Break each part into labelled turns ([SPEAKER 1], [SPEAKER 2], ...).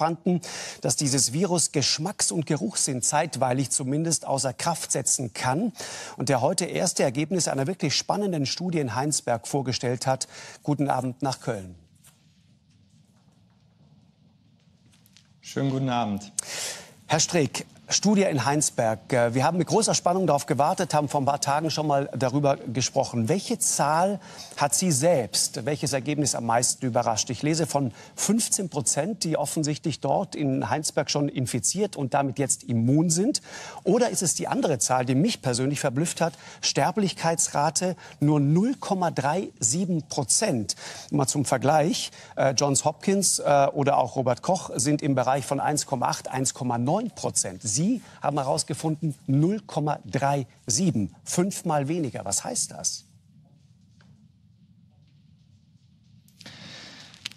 [SPEAKER 1] fanden, dass dieses Virus Geschmacks- und Geruchssinn zeitweilig zumindest außer Kraft setzen kann und der heute erste Ergebnisse einer wirklich spannenden Studie in Heinsberg vorgestellt hat. Guten Abend nach Köln. Schönen guten Abend. Herr Streeck, Studie in Heinsberg. Äh, wir haben mit großer Spannung darauf gewartet, haben vor ein paar Tagen schon mal darüber gesprochen. Welche Zahl hat Sie selbst, welches Ergebnis am meisten überrascht? Ich lese von 15 Prozent, die offensichtlich dort in Heinsberg schon infiziert und damit jetzt immun sind. Oder ist es die andere Zahl, die mich persönlich verblüfft hat? Sterblichkeitsrate nur 0,37 Prozent. Mal zum Vergleich. Äh, Johns Hopkins äh, oder auch Robert Koch sind im Bereich von 1,8, 1,9 Prozent. Sie haben herausgefunden 0,37, fünfmal weniger. Was heißt das?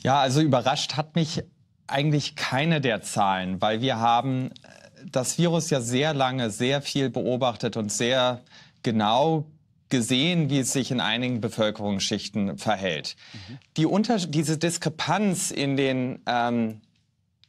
[SPEAKER 2] Ja, also überrascht hat mich eigentlich keine der Zahlen, weil wir haben äh, das Virus ja sehr lange, sehr viel beobachtet und sehr genau gesehen, wie es sich in einigen Bevölkerungsschichten verhält. Mhm. Die Unter diese Diskrepanz in den ähm,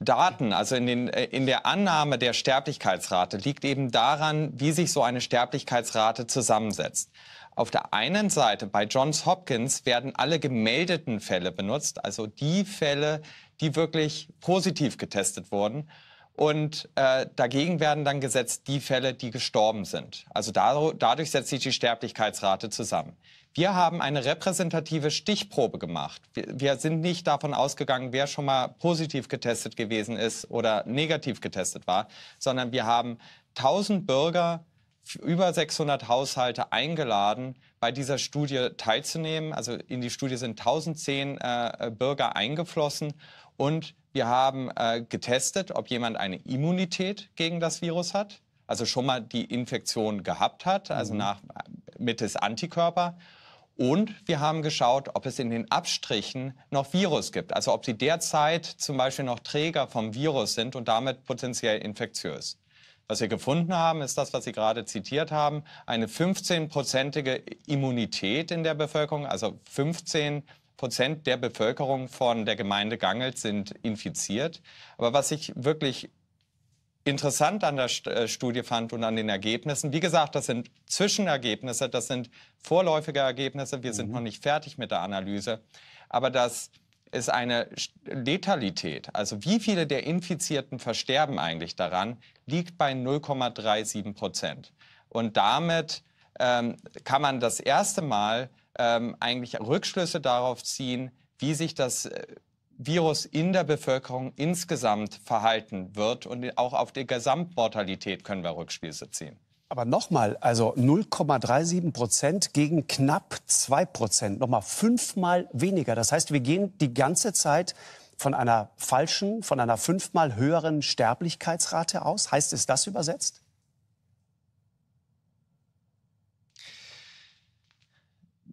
[SPEAKER 2] Daten, also in, den, äh, in der Annahme der Sterblichkeitsrate, liegt eben daran, wie sich so eine Sterblichkeitsrate zusammensetzt. Auf der einen Seite bei Johns Hopkins werden alle gemeldeten Fälle benutzt, also die Fälle, die wirklich positiv getestet wurden. Und äh, dagegen werden dann gesetzt die Fälle, die gestorben sind. Also dadurch setzt sich die Sterblichkeitsrate zusammen. Wir haben eine repräsentative Stichprobe gemacht. Wir, wir sind nicht davon ausgegangen, wer schon mal positiv getestet gewesen ist oder negativ getestet war, sondern wir haben 1000 Bürger über 600 Haushalte eingeladen, bei dieser Studie teilzunehmen. Also in die Studie sind 1010 äh, Bürger eingeflossen und wir haben äh, getestet, ob jemand eine Immunität gegen das Virus hat, also schon mal die Infektion gehabt hat, also mhm. nach, äh, mittels Antikörper und wir haben geschaut, ob es in den Abstrichen noch Virus gibt, also ob sie derzeit zum Beispiel noch Träger vom Virus sind und damit potenziell infektiös. Was wir gefunden haben, ist das, was Sie gerade zitiert haben, eine 15-prozentige Immunität in der Bevölkerung, also 15 Prozent der Bevölkerung von der Gemeinde Gangelt sind infiziert. Aber was ich wirklich interessant an der äh, Studie fand und an den Ergebnissen. Wie gesagt, das sind Zwischenergebnisse, das sind vorläufige Ergebnisse. Wir mhm. sind noch nicht fertig mit der Analyse. Aber das ist eine Letalität, also wie viele der Infizierten versterben eigentlich daran, liegt bei 0,37 Prozent. Und damit ähm, kann man das erste Mal ähm, eigentlich Rückschlüsse darauf ziehen, wie sich das äh, Virus in der Bevölkerung insgesamt verhalten wird. Und auch auf die Gesamtmortalität können wir Rückschlüsse ziehen. Aber
[SPEAKER 1] nochmal, also 0,37 Prozent gegen knapp 2 Prozent, nochmal fünfmal weniger. Das heißt, wir gehen die ganze Zeit von einer falschen, von einer fünfmal höheren Sterblichkeitsrate aus. Heißt es das übersetzt?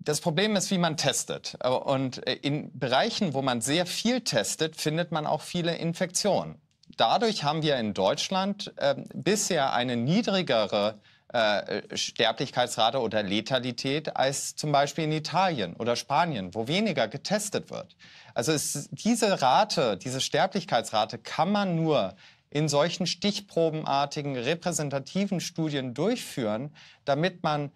[SPEAKER 2] das Problem ist, wie man testet. Äh, und äh, in Bereichen, wo man sehr viel testet, findet man auch viele Infektionen. Dadurch haben wir in Deutschland äh, bisher eine niedrigere äh, Sterblichkeitsrate oder Letalität als zum Beispiel in Italien oder Spanien, wo weniger getestet wird. Also es, diese Rate, diese Sterblichkeitsrate kann man nur in solchen stichprobenartigen repräsentativen Studien durchführen, damit man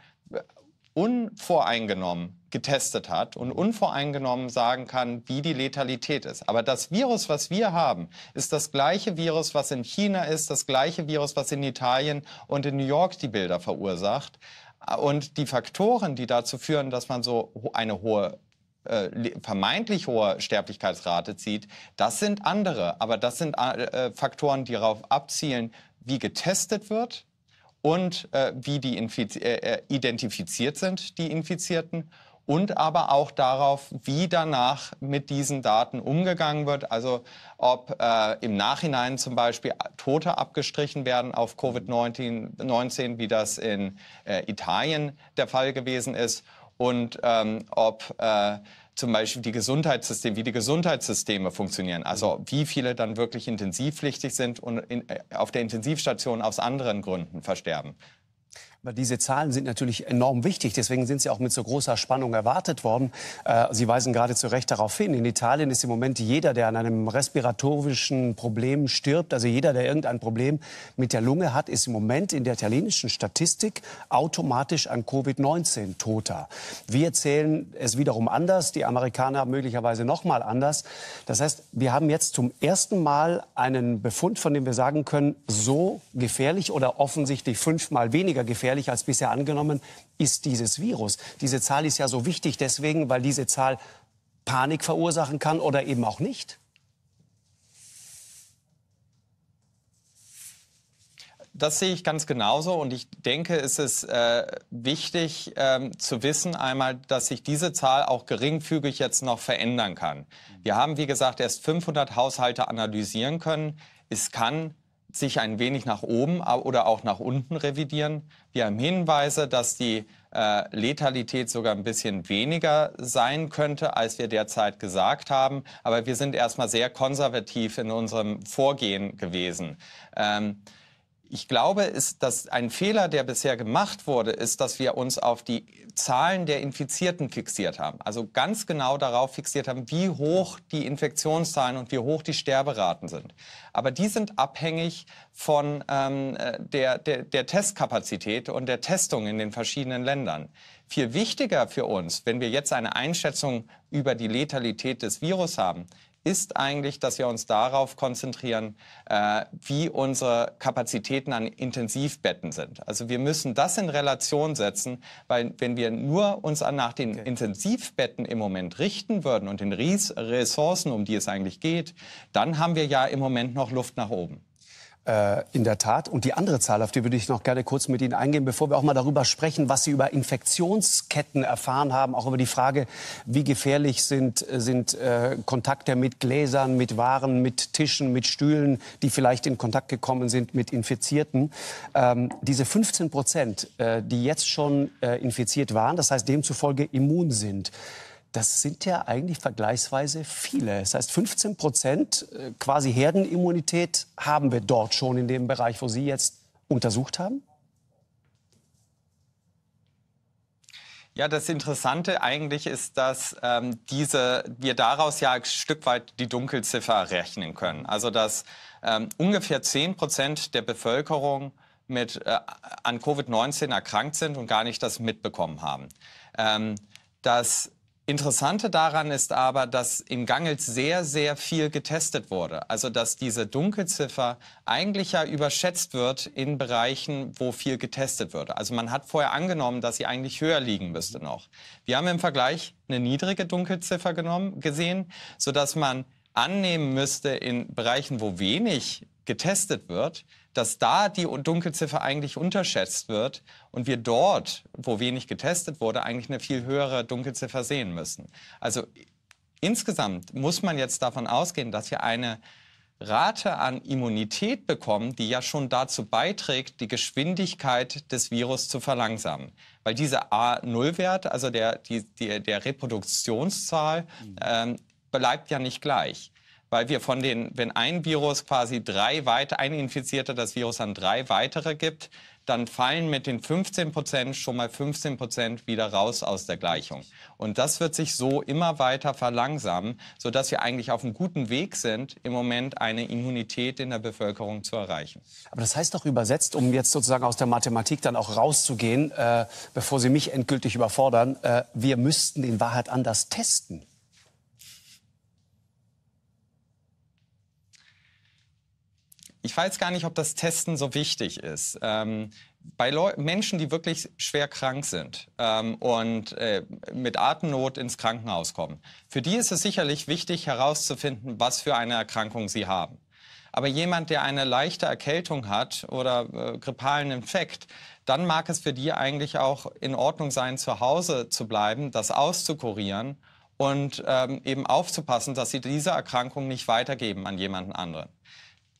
[SPEAKER 2] unvoreingenommen getestet hat und unvoreingenommen sagen kann, wie die Letalität ist. Aber das Virus, was wir haben, ist das gleiche Virus, was in China ist, das gleiche Virus, was in Italien und in New York die Bilder verursacht. Und die Faktoren, die dazu führen, dass man so eine hohe äh, vermeintlich hohe Sterblichkeitsrate zieht, das sind andere. Aber das sind äh, äh, Faktoren, die darauf abzielen, wie getestet wird, und äh, wie die Infiz äh, äh, identifiziert sind, die Infizierten, und aber auch darauf, wie danach mit diesen Daten umgegangen wird. Also ob äh, im Nachhinein zum Beispiel Tote abgestrichen werden auf Covid-19, wie das in äh, Italien der Fall gewesen ist, und ähm, ob äh, zum Beispiel die Gesundheitssysteme, wie die Gesundheitssysteme funktionieren, also mhm. wie viele dann wirklich intensivpflichtig sind und in, äh, auf der Intensivstation aus anderen Gründen versterben.
[SPEAKER 1] Diese Zahlen sind natürlich enorm wichtig, deswegen sind sie auch mit so großer Spannung erwartet worden. Äh, sie weisen gerade zu Recht darauf hin, in Italien ist im Moment jeder, der an einem respiratorischen Problem stirbt, also jeder, der irgendein Problem mit der Lunge hat, ist im Moment in der italienischen Statistik automatisch an Covid-19-Toter. Wir zählen es wiederum anders, die Amerikaner möglicherweise noch mal anders. Das heißt, wir haben jetzt zum ersten Mal einen Befund, von dem wir sagen können, so gefährlich oder offensichtlich fünfmal weniger gefährlich gefährlicher als bisher angenommen, ist dieses Virus. Diese Zahl ist ja so wichtig deswegen, weil diese Zahl Panik verursachen kann oder eben auch nicht.
[SPEAKER 2] Das sehe ich ganz genauso und ich denke, es ist äh, wichtig ähm, zu wissen einmal, dass sich diese Zahl auch geringfügig jetzt noch verändern kann. Wir haben, wie gesagt, erst 500 Haushalte analysieren können. Es kann sich ein wenig nach oben oder auch nach unten revidieren. Wir haben Hinweise, dass die äh, Letalität sogar ein bisschen weniger sein könnte, als wir derzeit gesagt haben. Aber wir sind erstmal sehr konservativ in unserem Vorgehen gewesen. Ähm, ich glaube, ist, dass ein Fehler, der bisher gemacht wurde, ist, dass wir uns auf die Zahlen der Infizierten fixiert haben. Also ganz genau darauf fixiert haben, wie hoch die Infektionszahlen und wie hoch die Sterberaten sind. Aber die sind abhängig von ähm, äh, der, der, der Testkapazität und der Testung in den verschiedenen Ländern. Viel wichtiger für uns, wenn wir jetzt eine Einschätzung über die Letalität des Virus haben, ist eigentlich, dass wir uns darauf konzentrieren, äh, wie unsere Kapazitäten an Intensivbetten sind. Also wir müssen das in Relation setzen, weil wenn wir nur uns an nach den okay. Intensivbetten im Moment richten würden und den Ries Ressourcen, um die es eigentlich geht, dann haben wir ja im Moment noch Luft nach oben.
[SPEAKER 1] Äh, in der Tat. Und die andere Zahl, auf die würde ich noch gerne kurz mit Ihnen eingehen, bevor wir auch mal darüber sprechen, was Sie über Infektionsketten erfahren haben, auch über die Frage, wie gefährlich sind, äh, sind äh, Kontakte mit Gläsern, mit Waren, mit Tischen, mit Stühlen, die vielleicht in Kontakt gekommen sind mit Infizierten. Ähm, diese 15 Prozent, äh, die jetzt schon äh, infiziert waren, das heißt demzufolge immun sind. Das sind ja eigentlich vergleichsweise viele. Das heißt, 15 Prozent äh, quasi Herdenimmunität haben wir dort schon in dem Bereich, wo Sie jetzt untersucht haben?
[SPEAKER 2] Ja, das Interessante eigentlich ist, dass ähm, diese, wir daraus ja ein Stück weit die Dunkelziffer rechnen können. Also dass ähm, ungefähr 10 Prozent der Bevölkerung mit, äh, an Covid-19 erkrankt sind und gar nicht das mitbekommen haben. Ähm, dass Interessante daran ist aber, dass im Gangels sehr, sehr viel getestet wurde. Also dass diese Dunkelziffer eigentlich ja überschätzt wird in Bereichen, wo viel getestet wird. Also man hat vorher angenommen, dass sie eigentlich höher liegen müsste noch. Wir haben im Vergleich eine niedrige Dunkelziffer genommen, gesehen, sodass man annehmen müsste in Bereichen, wo wenig getestet wird, dass da die Dunkelziffer eigentlich unterschätzt wird und wir dort, wo wenig getestet wurde, eigentlich eine viel höhere Dunkelziffer sehen müssen. Also insgesamt muss man jetzt davon ausgehen, dass wir eine Rate an Immunität bekommen, die ja schon dazu beiträgt, die Geschwindigkeit des Virus zu verlangsamen. Weil dieser A0-Wert, also der, die, die, der Reproduktionszahl, mhm. ähm, bleibt ja nicht gleich weil wir von den, wenn ein Virus quasi drei weitere, ein Infizierter das Virus an drei weitere gibt, dann fallen mit den 15 Prozent schon mal 15 Prozent wieder raus aus der Gleichung. Und das wird sich so immer weiter verlangsamen, sodass wir eigentlich auf einem guten Weg sind, im Moment eine Immunität in der Bevölkerung zu erreichen.
[SPEAKER 1] Aber das heißt doch übersetzt, um jetzt sozusagen aus der Mathematik dann auch rauszugehen, äh, bevor Sie mich endgültig überfordern, äh, wir müssten in Wahrheit anders testen.
[SPEAKER 2] Ich weiß gar nicht, ob das Testen so wichtig ist. Ähm, bei Leu Menschen, die wirklich schwer krank sind ähm, und äh, mit Atemnot ins Krankenhaus kommen, für die ist es sicherlich wichtig herauszufinden, was für eine Erkrankung sie haben. Aber jemand, der eine leichte Erkältung hat oder äh, grippalen Infekt, dann mag es für die eigentlich auch in Ordnung sein, zu Hause zu bleiben, das auszukurieren und ähm, eben aufzupassen, dass sie diese Erkrankung nicht weitergeben an jemanden anderen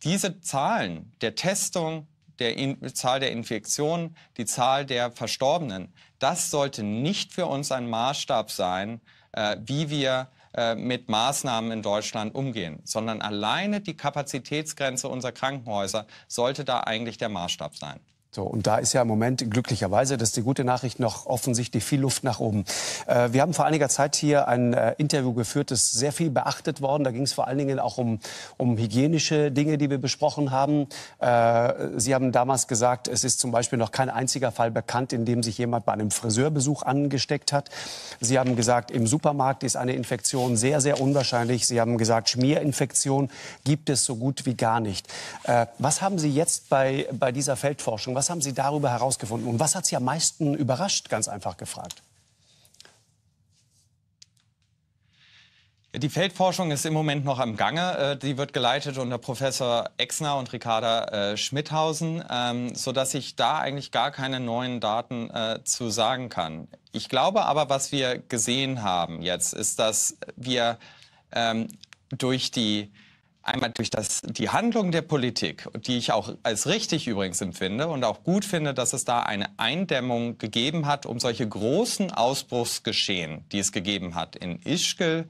[SPEAKER 2] diese Zahlen der Testung, der In Zahl der Infektionen, die Zahl der Verstorbenen, das sollte nicht für uns ein Maßstab sein, äh, wie wir äh, mit Maßnahmen in Deutschland umgehen, sondern alleine die Kapazitätsgrenze unserer Krankenhäuser sollte da eigentlich der Maßstab sein.
[SPEAKER 1] So, und da ist ja im Moment glücklicherweise, das ist die gute Nachricht, noch offensichtlich viel Luft nach oben. Äh, wir haben vor einiger Zeit hier ein äh, Interview geführt, das sehr viel beachtet worden. Da ging es vor allen Dingen auch um, um hygienische Dinge, die wir besprochen haben. Äh, Sie haben damals gesagt, es ist zum Beispiel noch kein einziger Fall bekannt, in dem sich jemand bei einem Friseurbesuch angesteckt hat. Sie haben gesagt, im Supermarkt ist eine Infektion sehr, sehr unwahrscheinlich. Sie haben gesagt, Schmierinfektion gibt es so gut wie gar nicht. Äh, was haben Sie jetzt bei, bei dieser Feldforschung? Was was haben Sie darüber herausgefunden und was hat Sie am meisten überrascht, ganz einfach gefragt?
[SPEAKER 2] Die Feldforschung ist im Moment noch am Gange. Äh, die wird geleitet unter Professor Exner und Ricarda äh, Schmidhausen, ähm, sodass ich da eigentlich gar keine neuen Daten äh, zu sagen kann. Ich glaube aber, was wir gesehen haben jetzt, ist, dass wir ähm, durch die einmal durch das, die Handlung der Politik, die ich auch als richtig übrigens empfinde und auch gut finde, dass es da eine Eindämmung gegeben hat, um solche großen Ausbruchsgeschehen, die es gegeben hat in Ischgl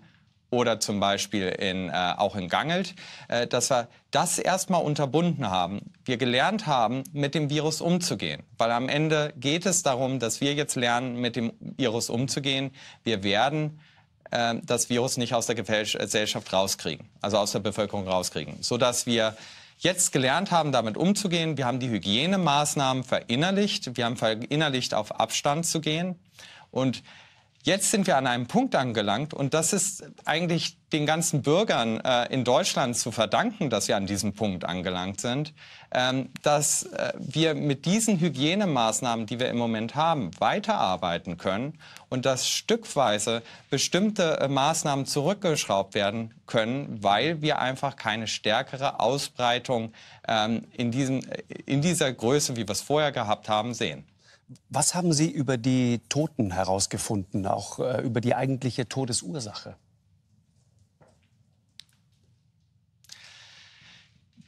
[SPEAKER 2] oder zum Beispiel in, äh, auch in Gangelt, äh, dass wir das erstmal unterbunden haben. Wir gelernt haben, mit dem Virus umzugehen, weil am Ende geht es darum, dass wir jetzt lernen, mit dem Virus umzugehen. Wir werden äh, das Virus nicht aus der äh, Gesellschaft rauskriegen, also aus der Bevölkerung rauskriegen, sodass wir jetzt gelernt haben, damit umzugehen. Wir haben die Hygienemaßnahmen verinnerlicht. Wir haben verinnerlicht, auf Abstand zu gehen. Und Jetzt sind wir an einem Punkt angelangt und das ist eigentlich den ganzen Bürgern äh, in Deutschland zu verdanken, dass wir an diesem Punkt angelangt sind, ähm, dass äh, wir mit diesen Hygienemaßnahmen, die wir im Moment haben, weiterarbeiten können und dass stückweise bestimmte äh, Maßnahmen zurückgeschraubt werden können, weil wir einfach keine stärkere Ausbreitung ähm, in, diesem, äh, in dieser Größe, wie wir es vorher gehabt haben, sehen.
[SPEAKER 1] Was haben Sie über die Toten herausgefunden, auch äh, über die eigentliche Todesursache?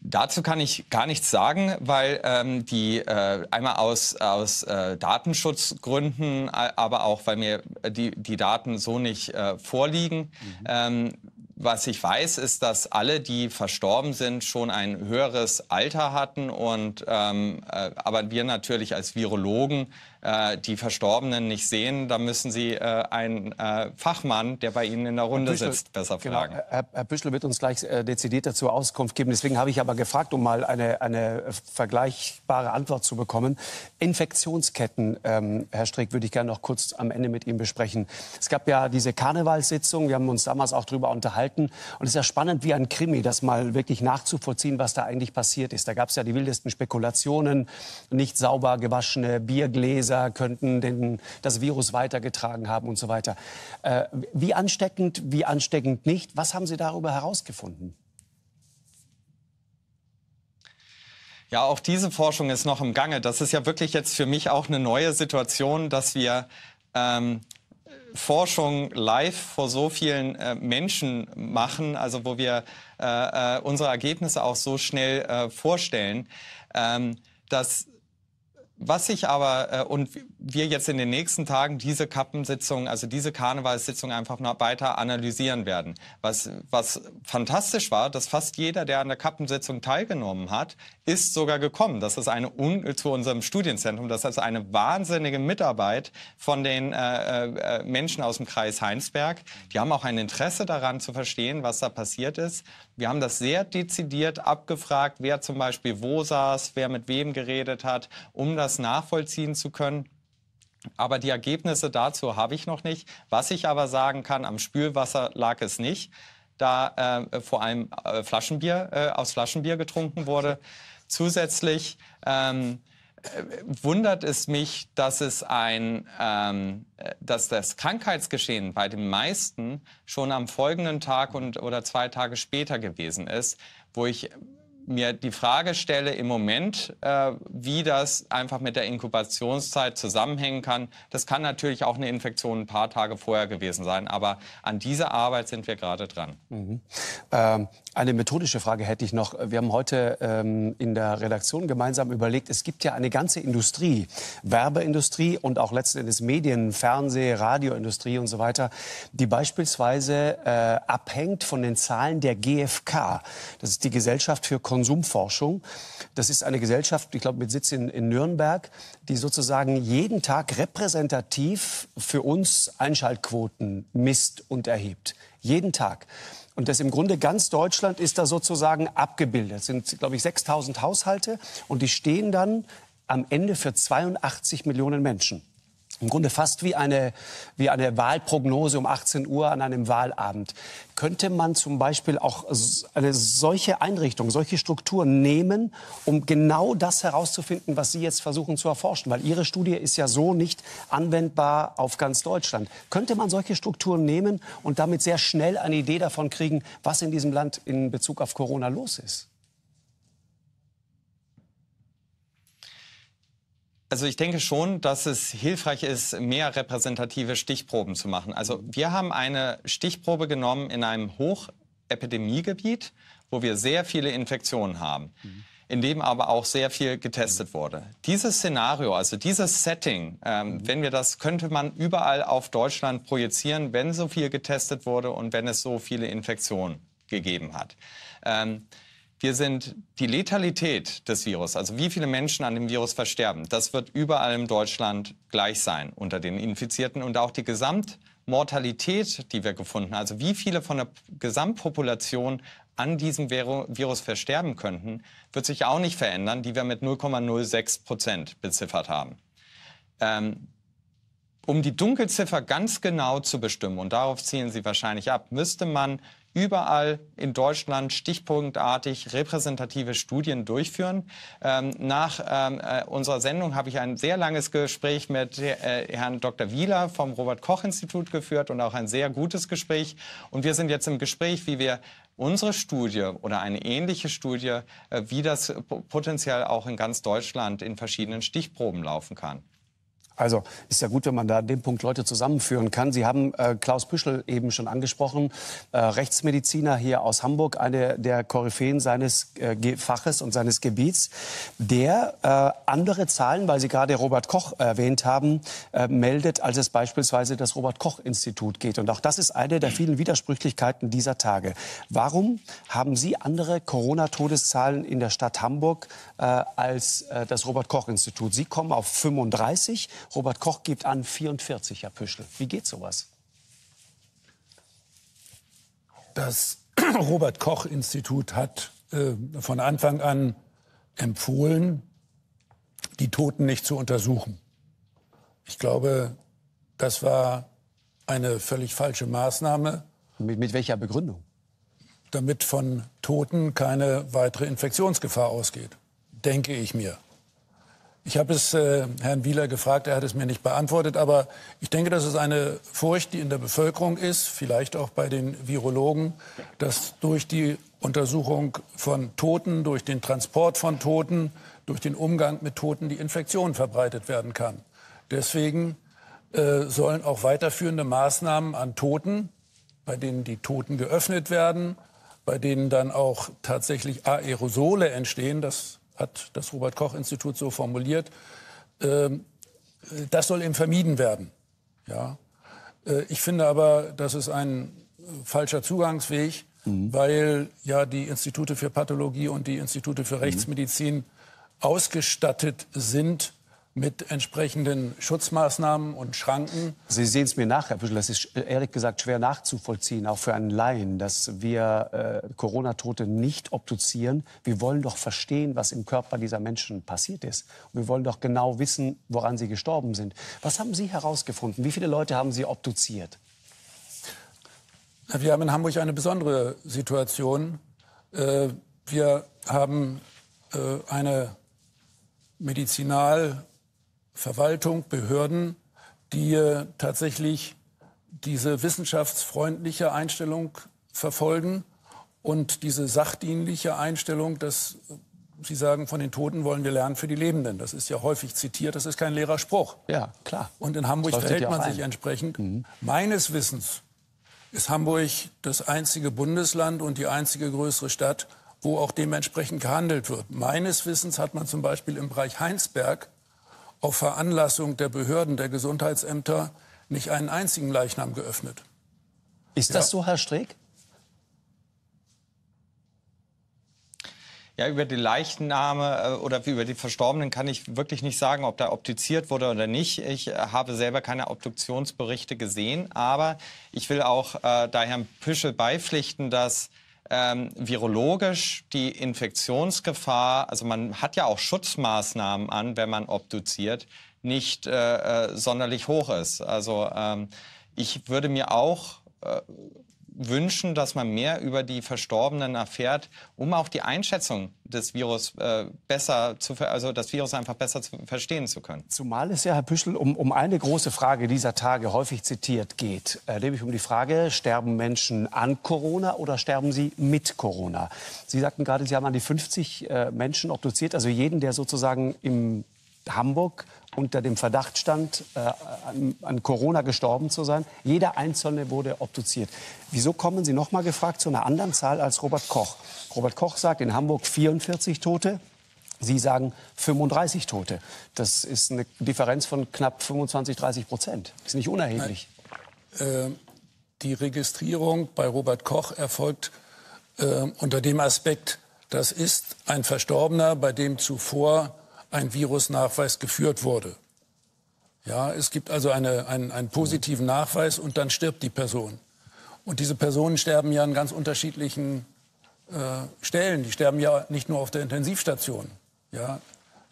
[SPEAKER 2] Dazu kann ich gar nichts sagen, weil ähm, die äh, einmal aus, aus äh, Datenschutzgründen, aber auch weil mir äh, die, die Daten so nicht äh, vorliegen, mhm. ähm, was ich weiß, ist, dass alle, die verstorben sind, schon ein höheres Alter hatten. Und, ähm, äh, aber wir natürlich als Virologen äh, die Verstorbenen nicht sehen, dann müssen Sie äh, einen äh, Fachmann, der bei Ihnen in der Runde Büschel, sitzt, besser genau, fragen.
[SPEAKER 1] Herr, Herr Büschel wird uns gleich äh, dezidiert dazu Auskunft geben. Deswegen habe ich aber gefragt, um mal eine, eine vergleichbare Antwort zu bekommen. Infektionsketten, ähm, Herr Strick, würde ich gerne noch kurz am Ende mit Ihnen besprechen. Es gab ja diese Karnevalssitzung, wir haben uns damals auch darüber unterhalten. Und es ist ja spannend wie ein Krimi, das mal wirklich nachzuvollziehen, was da eigentlich passiert ist. Da gab es ja die wildesten Spekulationen, nicht sauber gewaschene Biergläser, Kinder könnten den, das Virus weitergetragen haben und so weiter. Äh, wie ansteckend, wie ansteckend nicht? Was haben Sie darüber herausgefunden?
[SPEAKER 2] Ja, auch diese Forschung ist noch im Gange. Das ist ja wirklich jetzt für mich auch eine neue Situation, dass wir ähm, Forschung live vor so vielen äh, Menschen machen, also wo wir äh, äh, unsere Ergebnisse auch so schnell äh, vorstellen. Ähm, das was ich aber äh, und wir jetzt in den nächsten Tagen diese Kappensitzung, also diese Karnevalssitzung einfach noch weiter analysieren werden. Was, was fantastisch war, dass fast jeder, der an der Kappensitzung teilgenommen hat, ist sogar gekommen. Das ist eine Un zu unserem Studienzentrum. Das ist eine wahnsinnige Mitarbeit von den äh, äh, äh Menschen aus dem Kreis Heinsberg. Die haben auch ein Interesse daran zu verstehen, was da passiert ist. Wir haben das sehr dezidiert abgefragt, wer zum Beispiel wo saß, wer mit wem geredet hat, um das das nachvollziehen zu können. Aber die Ergebnisse dazu habe ich noch nicht. Was ich aber sagen kann, am Spülwasser lag es nicht, da äh, vor allem äh, Flaschenbier, äh, aus Flaschenbier getrunken wurde. Zusätzlich ähm, äh, wundert es mich, dass es ein, ähm, dass das Krankheitsgeschehen bei den meisten schon am folgenden Tag und oder zwei Tage später gewesen ist, wo ich mir die Frage stelle im Moment, äh, wie das einfach mit der Inkubationszeit zusammenhängen kann. Das kann natürlich auch eine Infektion ein paar Tage vorher gewesen sein, aber an dieser Arbeit sind wir gerade dran.
[SPEAKER 1] Mhm. Ähm, eine methodische Frage hätte ich noch. Wir haben heute ähm, in der Redaktion gemeinsam überlegt, es gibt ja eine ganze Industrie, Werbeindustrie und auch letzten Endes Medien, Fernseh, Radioindustrie und so weiter, die beispielsweise äh, abhängt von den Zahlen der GfK. Das ist die Gesellschaft für Konsumforschung. Das ist eine Gesellschaft, ich glaube, mit Sitz in, in Nürnberg, die sozusagen jeden Tag repräsentativ für uns Einschaltquoten misst und erhebt. Jeden Tag. Und das im Grunde ganz Deutschland ist da sozusagen abgebildet. Es sind, glaube ich, 6000 Haushalte und die stehen dann am Ende für 82 Millionen Menschen im Grunde fast wie eine, wie eine Wahlprognose um 18 Uhr an einem Wahlabend. Könnte man zum Beispiel auch eine solche Einrichtung, solche Strukturen nehmen, um genau das herauszufinden, was Sie jetzt versuchen zu erforschen? Weil Ihre Studie ist ja so nicht anwendbar auf ganz Deutschland. Könnte man solche Strukturen nehmen und damit sehr schnell eine Idee davon kriegen, was in diesem Land in Bezug auf Corona los ist?
[SPEAKER 2] Also ich denke schon, dass es hilfreich ist, mehr repräsentative Stichproben zu machen. Also mhm. wir haben eine Stichprobe genommen in einem Hochepidemiegebiet, wo wir sehr viele Infektionen haben, mhm. in dem aber auch sehr viel getestet mhm. wurde. Dieses Szenario, also dieses Setting, ähm, mhm. wenn wir das, könnte man überall auf Deutschland projizieren, wenn so viel getestet wurde und wenn es so viele Infektionen gegeben hat. Ähm, wir sind die Letalität des Virus, also wie viele Menschen an dem Virus versterben, das wird überall in Deutschland gleich sein unter den Infizierten und auch die Gesamtmortalität, die wir gefunden, also wie viele von der Gesamtpopulation an diesem Virus versterben könnten, wird sich auch nicht verändern, die wir mit 0,06 Prozent beziffert haben. Ähm, um die Dunkelziffer ganz genau zu bestimmen, und darauf zielen Sie wahrscheinlich ab, müsste man überall in Deutschland stichpunktartig repräsentative Studien durchführen. Ähm, nach ähm, äh, unserer Sendung habe ich ein sehr langes Gespräch mit äh, Herrn Dr. Wieler vom Robert-Koch-Institut geführt und auch ein sehr gutes Gespräch. Und wir sind jetzt im Gespräch, wie wir unsere Studie oder eine ähnliche Studie, äh, wie das potenziell auch in ganz Deutschland in verschiedenen Stichproben laufen kann.
[SPEAKER 1] Also ist ja gut, wenn man da an dem Punkt Leute zusammenführen kann. Sie haben äh, Klaus Püschel eben schon angesprochen, äh, Rechtsmediziner hier aus Hamburg, eine der Koryphäen seines äh, Faches und seines Gebiets, der äh, andere Zahlen, weil Sie gerade Robert Koch erwähnt haben, äh, meldet, als es beispielsweise das Robert Koch Institut geht. Und auch das ist eine der vielen Widersprüchlichkeiten dieser Tage. Warum haben Sie andere Corona-Todeszahlen in der Stadt Hamburg äh, als das Robert Koch Institut? Sie kommen auf 35 Robert Koch gibt an 44, Herr Püschel. Wie geht sowas?
[SPEAKER 3] Das Robert Koch Institut hat äh, von Anfang an empfohlen, die Toten nicht zu untersuchen. Ich glaube, das war eine völlig falsche Maßnahme. Mit, mit welcher Begründung? Damit von Toten keine weitere Infektionsgefahr ausgeht, denke ich mir. Ich habe es äh, Herrn Wieler gefragt, er hat es mir nicht beantwortet, aber ich denke, das ist eine Furcht, die in der Bevölkerung ist, vielleicht auch bei den Virologen, dass durch die Untersuchung von Toten, durch den Transport von Toten, durch den Umgang mit Toten die Infektion verbreitet werden kann. Deswegen äh, sollen auch weiterführende Maßnahmen an Toten, bei denen die Toten geöffnet werden, bei denen dann auch tatsächlich Aerosole entstehen, das hat das Robert Koch Institut so formuliert, ähm, das soll eben vermieden werden. Ja? Äh, ich finde aber, das ist ein falscher Zugangsweg, mhm. weil ja die Institute für Pathologie und die Institute für mhm. Rechtsmedizin mhm. ausgestattet sind mit entsprechenden Schutzmaßnahmen und Schranken.
[SPEAKER 1] Sie sehen es mir nach, Herr Püschel, das ist äh, ehrlich gesagt schwer nachzuvollziehen, auch für einen Laien, dass wir äh, Corona-Tote nicht obduzieren. Wir wollen doch verstehen, was im Körper dieser Menschen passiert ist. Und wir wollen doch genau wissen, woran sie gestorben
[SPEAKER 3] sind. Was haben Sie herausgefunden? Wie viele Leute haben Sie obduziert? Wir haben in Hamburg eine besondere Situation. Äh, wir haben äh, eine Medizinal- Verwaltung, Behörden, die äh, tatsächlich diese wissenschaftsfreundliche Einstellung verfolgen und diese sachdienliche Einstellung, dass äh, Sie sagen, von den Toten wollen wir lernen für die Lebenden. Das ist ja häufig zitiert, das ist kein leerer Spruch. Ja, klar. Und in Hamburg verhält man sich entsprechend. Mhm. Meines Wissens ist Hamburg das einzige Bundesland und die einzige größere Stadt, wo auch dementsprechend gehandelt wird. Meines Wissens hat man zum Beispiel im Bereich Heinsberg auf Veranlassung der Behörden, der Gesundheitsämter nicht einen einzigen Leichnam geöffnet. Ist das ja. so, Herr Streeck?
[SPEAKER 2] Ja, über die Leichname äh, oder über die Verstorbenen kann ich wirklich nicht sagen, ob da obduziert wurde oder nicht. Ich äh, habe selber keine Obduktionsberichte gesehen, aber ich will auch äh, daher Püschel beipflichten, dass ähm, virologisch die Infektionsgefahr, also man hat ja auch Schutzmaßnahmen an, wenn man obduziert, nicht äh, äh, sonderlich hoch ist. Also ähm, ich würde mir auch äh, wünschen, dass man mehr über die Verstorbenen erfährt, um auch die Einschätzung des Virus äh, besser zu, also das Virus einfach besser zu, verstehen zu können.
[SPEAKER 1] Zumal es ja, Herr Püschel, um, um eine große Frage dieser Tage häufig zitiert geht, äh, nämlich um die Frage, sterben Menschen an Corona oder sterben sie mit Corona? Sie sagten gerade, Sie haben an die 50 äh, Menschen obduziert, also jeden, der sozusagen im Hamburg unter dem Verdacht stand, äh, an, an, Corona gestorben zu sein. Jeder Einzelne wurde obduziert. Wieso kommen Sie noch mal gefragt zu einer anderen Zahl als Robert Koch? Robert Koch sagt in Hamburg 44 Tote. Sie sagen 35 Tote. Das ist eine Differenz von knapp
[SPEAKER 3] 25, 30 Prozent. Ist nicht unerheblich. Äh, die Registrierung bei Robert Koch erfolgt äh, unter dem Aspekt, das ist ein Verstorbener, bei dem zuvor ein Virusnachweis geführt wurde. Ja, es gibt also eine, einen, einen positiven Nachweis und dann stirbt die Person. Und diese Personen sterben ja an ganz unterschiedlichen äh, Stellen. Die sterben ja nicht nur auf der Intensivstation. Ja,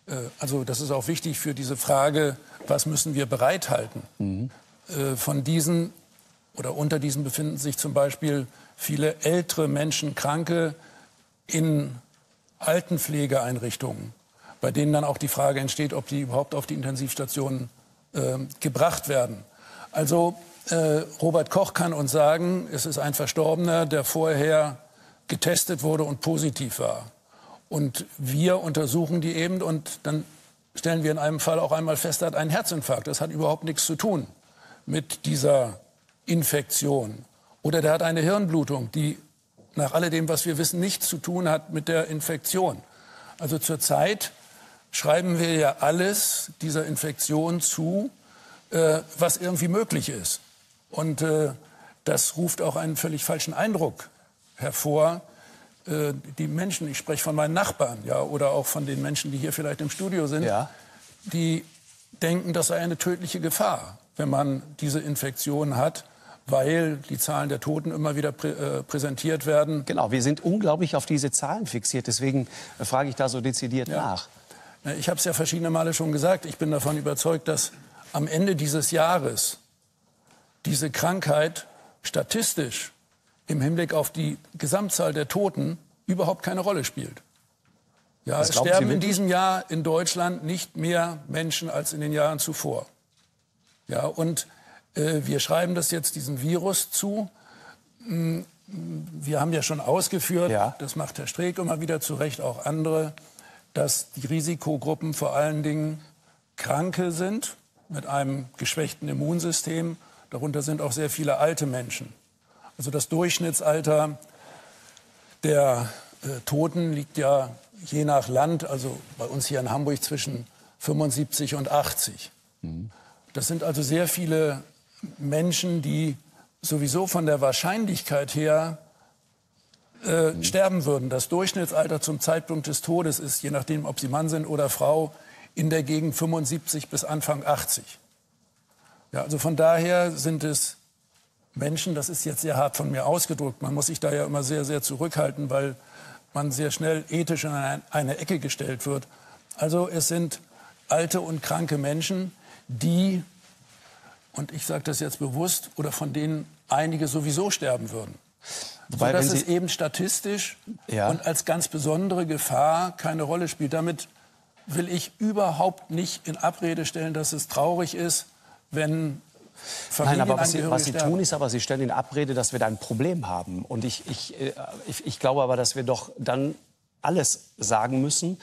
[SPEAKER 3] äh, also das ist auch wichtig für diese Frage, was müssen wir bereithalten. Mhm. Äh, von diesen oder unter diesen befinden sich zum Beispiel viele ältere Menschen, Kranke in Altenpflegeeinrichtungen bei denen dann auch die Frage entsteht, ob die überhaupt auf die Intensivstationen äh, gebracht werden. Also äh, Robert Koch kann uns sagen, es ist ein Verstorbener, der vorher getestet wurde und positiv war. Und wir untersuchen die eben und dann stellen wir in einem Fall auch einmal fest, er hat einen Herzinfarkt. Das hat überhaupt nichts zu tun mit dieser Infektion. Oder der hat eine Hirnblutung, die nach alledem, was wir wissen, nichts zu tun hat mit der Infektion. Also zurzeit schreiben wir ja alles dieser Infektion zu, äh, was irgendwie möglich ist. Und äh, das ruft auch einen völlig falschen Eindruck hervor. Äh, die Menschen, ich spreche von meinen Nachbarn, ja, oder auch von den Menschen, die hier vielleicht im Studio sind, ja. die denken, das sei eine tödliche Gefahr, wenn man diese Infektion hat weil die Zahlen der Toten immer wieder prä, äh, präsentiert werden. Genau, wir sind unglaublich auf diese Zahlen fixiert. Deswegen äh, frage ich da so dezidiert ja. nach. Ich habe es ja verschiedene Male schon gesagt. Ich bin davon überzeugt, dass am Ende dieses Jahres diese Krankheit statistisch im Hinblick auf die Gesamtzahl der Toten überhaupt keine Rolle spielt.
[SPEAKER 2] Ja, es sterben in diesem
[SPEAKER 3] Jahr in Deutschland nicht mehr Menschen als in den Jahren zuvor. Ja, und äh, wir schreiben das jetzt diesem Virus zu. Hm, wir haben ja schon ausgeführt, ja. das macht Herr Streeck immer wieder zu Recht, auch andere dass die Risikogruppen vor allen Dingen Kranke sind mit einem geschwächten Immunsystem. Darunter sind auch sehr viele alte Menschen. Also das Durchschnittsalter der äh, Toten liegt ja je nach Land, also bei uns hier in Hamburg zwischen 75 und 80. Mhm. Das sind also sehr viele Menschen, die sowieso von der Wahrscheinlichkeit her äh, sterben würden. Das Durchschnittsalter zum Zeitpunkt des Todes ist, je nachdem, ob sie Mann sind oder Frau, in der Gegend 75 bis Anfang 80. Ja, also von daher sind es Menschen, das ist jetzt sehr hart von mir ausgedrückt, man muss sich da ja immer sehr, sehr zurückhalten, weil man sehr schnell ethisch in eine Ecke gestellt wird. Also es sind alte und kranke Menschen, die, und ich sage das jetzt bewusst, oder von denen einige sowieso sterben würden. Also Wobei, sodass Sie, es eben statistisch ja. und als ganz besondere Gefahr keine Rolle spielt. Damit will ich überhaupt nicht in Abrede stellen, dass es traurig ist, wenn Nein, aber was Sie, was Sie, tun,
[SPEAKER 1] ist aber, Sie stellen in Abrede, dass wir da ein Problem haben. Und ich, ich, äh, ich, ich glaube aber, dass wir doch dann alles sagen müssen,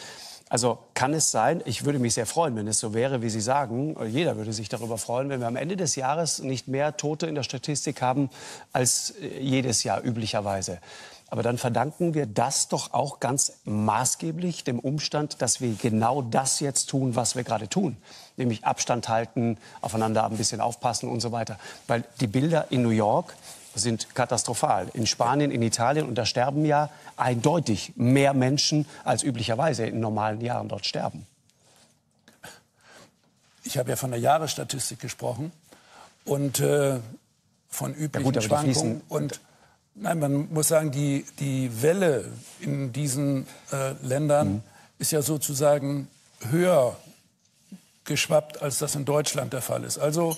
[SPEAKER 1] also kann es sein, ich würde mich sehr freuen, wenn es so wäre, wie Sie sagen. Jeder würde sich darüber freuen, wenn wir am Ende des Jahres nicht mehr Tote in der Statistik haben als äh, jedes Jahr üblicherweise. Aber dann verdanken wir das doch auch ganz maßgeblich dem Umstand, dass wir genau das jetzt tun, was wir gerade tun. Nämlich Abstand halten, aufeinander ein bisschen aufpassen und so weiter. Weil die Bilder in New York sind katastrophal. In Spanien, in Italien, und da sterben ja eindeutig mehr Menschen, als üblicherweise
[SPEAKER 3] in normalen Jahren dort sterben. Ich habe ja von der Jahresstatistik gesprochen und äh, von üblichen ja gut, Schwankungen. Und nein, man muss sagen, die, die Welle in diesen äh, Ländern mhm. ist ja sozusagen höher geschwappt, als das in Deutschland der Fall ist. Also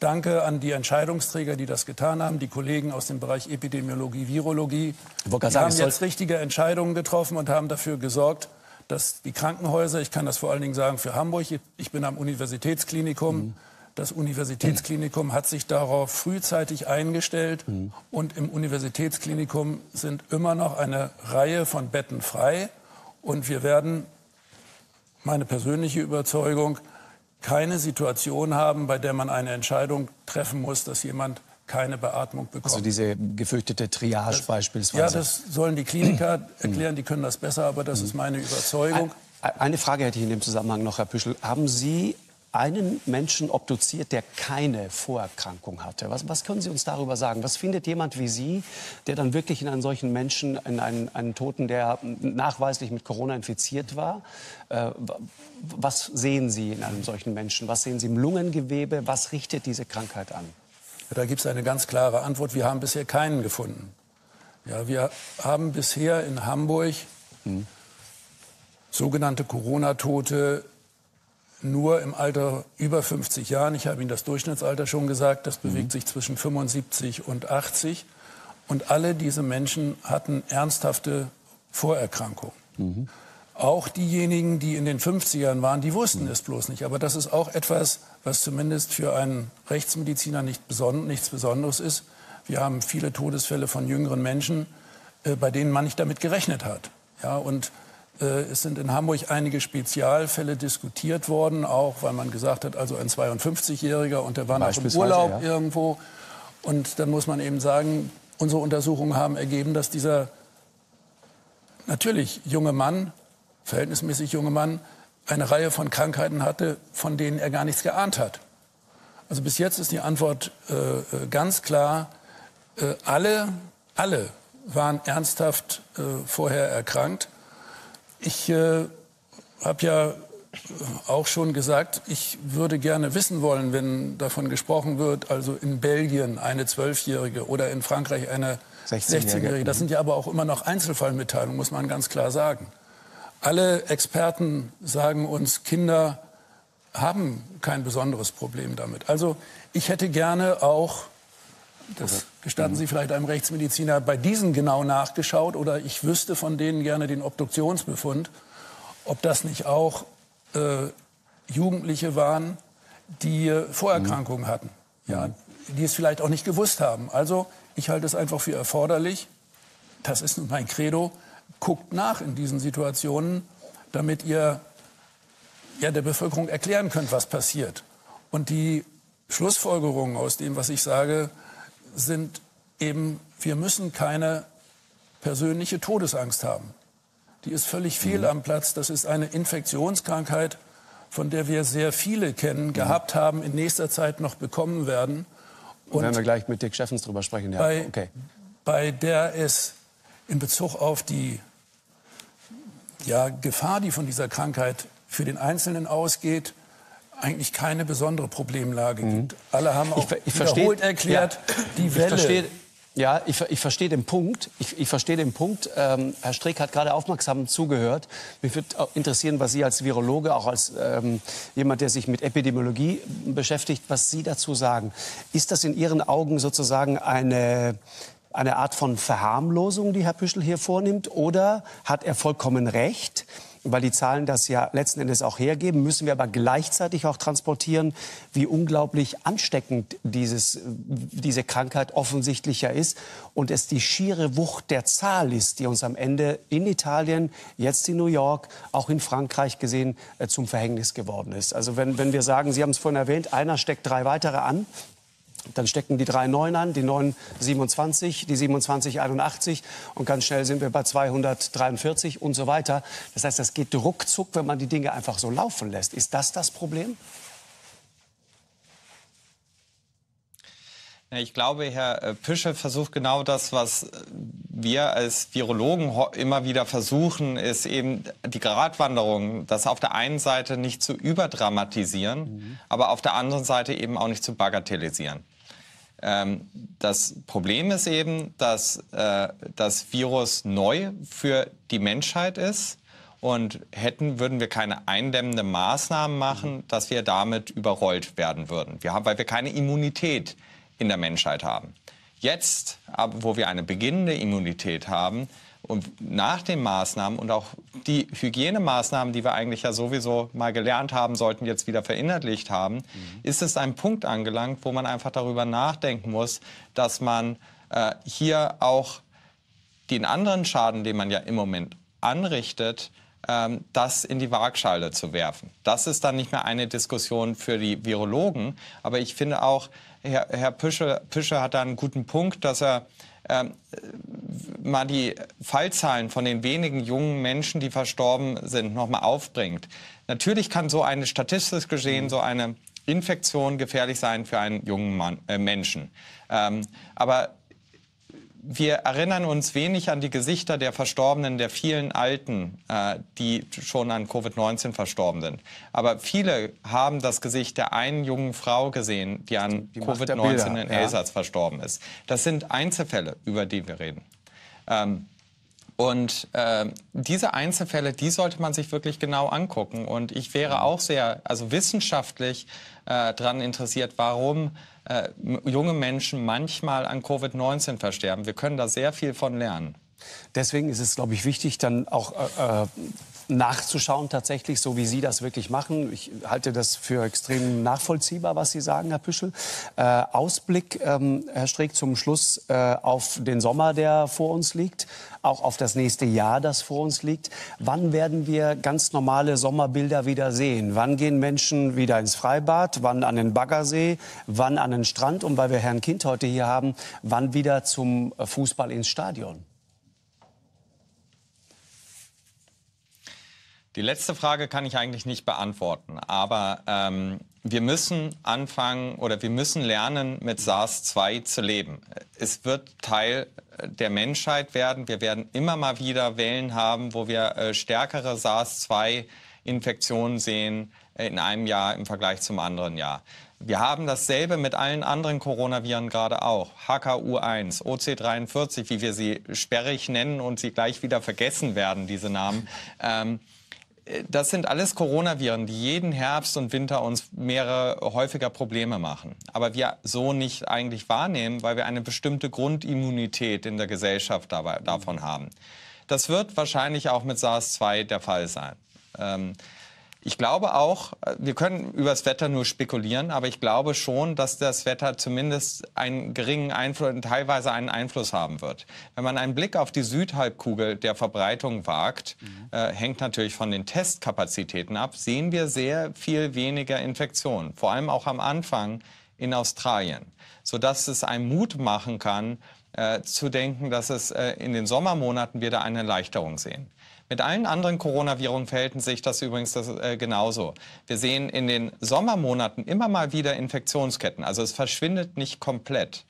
[SPEAKER 3] Danke an die Entscheidungsträger, die das getan haben, die Kollegen aus dem Bereich Epidemiologie, Virologie. Die sagen, haben jetzt richtige Entscheidungen getroffen und haben dafür gesorgt, dass die Krankenhäuser, ich kann das vor allen Dingen sagen für Hamburg, ich bin am Universitätsklinikum, mhm. das Universitätsklinikum hat sich darauf frühzeitig eingestellt mhm. und im Universitätsklinikum sind immer noch eine Reihe von Betten frei und wir werden, meine persönliche Überzeugung, keine Situation haben, bei der man eine Entscheidung treffen muss, dass jemand keine Beatmung bekommt. Also
[SPEAKER 1] diese gefürchtete Triage das, beispielsweise. Ja, das
[SPEAKER 3] sollen die Kliniker erklären, die können das besser, aber das ist meine mhm.
[SPEAKER 1] Überzeugung. Eine Frage hätte ich in dem Zusammenhang noch, Herr Püschel. Haben Sie einen Menschen obduziert, der keine Vorerkrankung hatte. Was, was, können Sie uns darüber sagen? Was findet jemand wie Sie, der dann wirklich in einen solchen Menschen, in einen, einen Toten, der nachweislich mit Corona infiziert war? Äh, was sehen Sie in einem solchen Menschen? Was sehen Sie im Lungengewebe?
[SPEAKER 3] Was richtet diese Krankheit an? da gibt es eine ganz klare Antwort. Wir haben bisher keinen gefunden. Ja, wir haben bisher in Hamburg hm. sogenannte Corona-Tote nur im Alter über 50 Jahren, ich habe Ihnen das Durchschnittsalter schon gesagt, das bewegt mhm. sich zwischen 75 und 80. Und alle diese Menschen hatten ernsthafte Vorerkrankungen. Mhm. Auch diejenigen, die in den 50ern waren, die wussten mhm. es bloß nicht. Aber das ist auch etwas, was zumindest für einen Rechtsmediziner nicht beson nichts Besonderes ist. Wir haben viele Todesfälle von jüngeren Menschen, äh, bei denen man nicht damit gerechnet hat. Ja, und äh, es sind in Hamburg einige Spezialfälle diskutiert worden, auch weil man gesagt hat, also ein 52-Jähriger und der war noch im Urlaub ja. irgendwo. Und dann muss man eben sagen, unsere Untersuchungen haben ergeben, dass dieser natürlich junge Mann, verhältnismäßig junge Mann, eine Reihe von Krankheiten hatte, von denen er gar nichts geahnt hat. Also bis jetzt ist die Antwort äh, äh ganz klar, äh, alle, alle waren ernsthaft äh, vorher erkrankt. Ich äh, habe ja auch schon gesagt, ich würde gerne wissen wollen, wenn davon gesprochen wird, also in Belgien eine Zwölfjährige oder in Frankreich eine 16-Jährige. das sind ja aber auch immer noch Einzelfallmitteilungen, muss man ganz klar sagen. Alle Experten sagen uns, Kinder haben kein besonderes Problem damit. Also ich hätte gerne auch, das Gestatten Sie vielleicht einem Rechtsmediziner bei diesen genau nachgeschaut oder ich wüsste von denen gerne den Obduktionsbefund, ob das nicht auch äh, Jugendliche waren, die äh, Vorerkrankungen mhm. hatten, ja, mhm. die es vielleicht auch nicht gewusst haben. Also ich halte es einfach für erforderlich, das ist nun mein Credo, guckt nach in diesen Situationen, damit ihr ja, der Bevölkerung erklären könnt, was passiert. Und die Schlussfolgerungen aus dem, was ich sage, sind eben, wir müssen keine persönliche Todesangst haben. Die ist völlig mhm. fehl mhm. am Platz. Das ist eine Infektionskrankheit, von der wir sehr viele kennen, mhm. gehabt haben, in nächster Zeit noch bekommen werden. Und werden wir
[SPEAKER 1] gleich mit Dirk Steffens drüber sprechen. Ja. Bei, okay.
[SPEAKER 3] bei der es in Bezug auf die ja, Gefahr, die von dieser Krankheit für den Einzelnen ausgeht, eigentlich keine besondere Problemlage mhm. gibt. Alle haben auch ich, ich wiederholt versteht, erklärt, ja, die Welle. Ich verstehe,
[SPEAKER 1] ja, ich, ich verstehe den Punkt. Ich, ich verstehe den Punkt. Ähm, Herr Strick hat gerade aufmerksam zugehört. Mich würde interessieren, was Sie als Virologe, auch als ähm, jemand, der sich mit Epidemiologie beschäftigt, was Sie dazu sagen. Ist das in Ihren Augen sozusagen eine eine Art von Verharmlosung, die Herr Püschel hier vornimmt? Oder hat er vollkommen recht? weil die Zahlen das ja letzten Endes auch hergeben, müssen wir aber gleichzeitig auch transportieren, wie unglaublich ansteckend dieses, diese Krankheit offensichtlicher ist und es die schiere Wucht der Zahl ist, die uns am Ende in Italien, jetzt in New York, auch in Frankreich gesehen, äh, zum Verhängnis geworden ist. Also wenn, wenn wir sagen, Sie haben es vorhin erwähnt, einer steckt drei weitere an, dann stecken die 3,9 an, die 9,27, die 27,81 und ganz schnell sind wir bei 243 und so weiter. Das heißt, das geht ruckzuck, wenn man die Dinge einfach so laufen lässt. Ist das das Problem?
[SPEAKER 2] Ich glaube, Herr äh, Pische versucht genau das, was äh, wir als Virologen immer wieder versuchen, ist eben die Gratwanderung, das auf der einen Seite nicht zu überdramatisieren, mhm. aber auf der anderen Seite eben auch nicht zu bagatellisieren. Ähm, das Problem ist eben, dass äh, das Virus neu für die Menschheit ist. Und hätten, würden wir keine eindämmende Maßnahmen machen, mhm. dass wir damit überrollt werden würden. Wir haben, weil wir keine Immunität in der Menschheit haben. Jetzt, wo wir eine beginnende Immunität haben, und nach den Maßnahmen und auch die Hygienemaßnahmen, die wir eigentlich ja sowieso mal gelernt haben, sollten jetzt wieder verinnerlicht haben, mhm. ist es ein Punkt angelangt, wo man einfach darüber nachdenken muss, dass man äh, hier auch den anderen Schaden, den man ja im Moment anrichtet, ähm, das in die Waagschale zu werfen. Das ist dann nicht mehr eine Diskussion für die Virologen. Aber ich finde auch, Herr, Herr Püsche, hat da einen guten Punkt, dass er ähm, mal die Fallzahlen von den wenigen jungen Menschen, die verstorben sind, nochmal aufbringt. Natürlich kann so eine statistisch gesehen, mhm. so eine Infektion gefährlich sein für einen jungen Mann, äh, Menschen. Ähm, aber wir erinnern uns wenig an die Gesichter der Verstorbenen, der vielen Alten, äh, die schon an Covid-19 verstorben sind. Aber viele haben das Gesicht der einen jungen Frau gesehen, die an Covid-19 in Elsass ja. verstorben ist. Das sind Einzelfälle, über die wir reden. Ähm, und äh, diese Einzelfälle, die sollte man sich wirklich genau angucken. Und ich wäre mhm. auch sehr, also wissenschaftlich äh, daran interessiert, warum äh, junge Menschen manchmal an Covid-19 versterben. Wir können da sehr viel von lernen. Deswegen ist es, glaube ich, wichtig, dann auch äh, äh,
[SPEAKER 1] nachzuschauen, tatsächlich, so wie Sie das wirklich machen. Ich halte das für extrem nachvollziehbar, was Sie sagen, Herr Püschel. Äh, Ausblick, ähm, Herr Streeck, zum Schluss äh, auf den Sommer, der vor uns liegt, auch auf das nächste Jahr, das vor uns liegt. Wann werden wir ganz normale Sommerbilder wieder sehen? Wann gehen Menschen wieder ins Freibad? Wann an den Baggersee? Wann an den Strand? Und weil wir Herrn Kind heute hier haben, wann wieder zum Fußball ins Stadion?
[SPEAKER 2] Die letzte Frage kann ich eigentlich nicht beantworten, aber ähm, wir müssen anfangen oder wir müssen lernen, mit SARS-2 zu leben. Es wird Teil äh, der Menschheit werden. Wir werden immer mal wieder Wellen haben, wo wir äh, stärkere SARS-2-Infektionen sehen äh, in einem Jahr im Vergleich zum anderen Jahr. Wir haben dasselbe mit allen anderen Coronaviren gerade auch. HKU1, OC43, wie wir sie sperrig nennen und sie gleich wieder vergessen werden, diese Namen. Ähm, das sind alles Coronaviren, die jeden Herbst und Winter uns mehrere häufiger Probleme machen. Aber wir so nicht eigentlich wahrnehmen, weil wir eine bestimmte Grundimmunität in der Gesellschaft dabei, davon haben. Das wird wahrscheinlich auch mit SARS-2 der Fall sein. Ähm, ich glaube auch, äh, wir können über das Wetter nur spekulieren, aber ich glaube schon, dass das Wetter zumindest einen geringen Einfluss, teilweise einen Einfluss haben wird. Wenn man einen Blick auf die Südhalbkugel der Verbreitung wagt, mhm. äh, hängt natürlich von den Testkapazitäten ab, sehen wir sehr viel weniger Infektionen, vor allem auch am Anfang in Australien, sodass es einen Mut machen kann, äh, zu denken, dass es äh, in den Sommermonaten wieder eine Erleichterung sehen. Mit allen anderen Coronaviren verhält sich das übrigens das, äh, genauso. Wir sehen in den Sommermonaten immer mal wieder Infektionsketten. Also es verschwindet nicht komplett,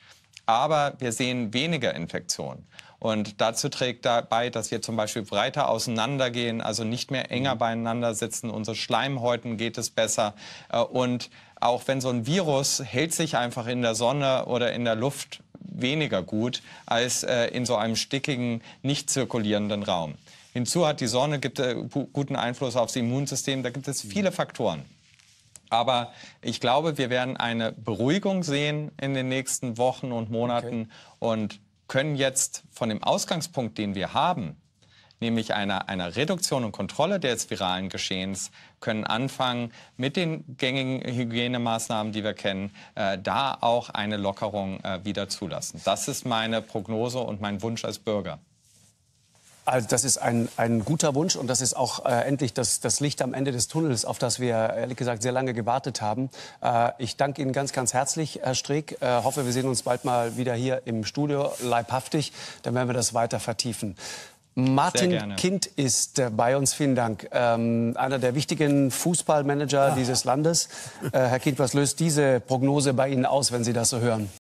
[SPEAKER 2] aber wir sehen weniger Infektionen. Und dazu trägt dabei, dass wir zum Beispiel breiter auseinandergehen, also nicht mehr enger mhm. beieinander sitzen. Unsere Schleimhäuten geht es besser. Äh, und auch wenn so ein Virus hält sich einfach in der Sonne oder in der Luft weniger gut als äh, in so einem stickigen, nicht zirkulierenden Raum. Hinzu hat die Sonne gibt äh, guten Einfluss aufs Immunsystem. Da gibt es mhm. viele Faktoren. Aber ich glaube, wir werden eine Beruhigung sehen in den nächsten Wochen und Monaten okay. und können jetzt von dem Ausgangspunkt, den wir haben, nämlich einer, einer Reduktion und Kontrolle des viralen Geschehens, können anfangen, mit den gängigen Hygienemaßnahmen, die wir kennen, äh, da auch eine Lockerung äh, wieder zulassen. Das ist meine Prognose und mein Wunsch als Bürger.
[SPEAKER 1] Also das ist ein, ein guter Wunsch und das ist auch äh, endlich das, das Licht am Ende des Tunnels, auf das wir äh, ehrlich gesagt sehr lange gewartet haben. Äh, ich danke Ihnen ganz, ganz herzlich, Herr Streeck. Äh, hoffe, wir sehen uns bald mal wieder hier im Studio, leibhaftig. Dann werden wir das weiter vertiefen. Martin Kind ist äh, bei uns, vielen Dank. Ähm, einer der wichtigen Fußballmanager ah. dieses Landes. Äh, Herr Kind, was löst diese Prognose bei Ihnen aus, wenn Sie das so hören?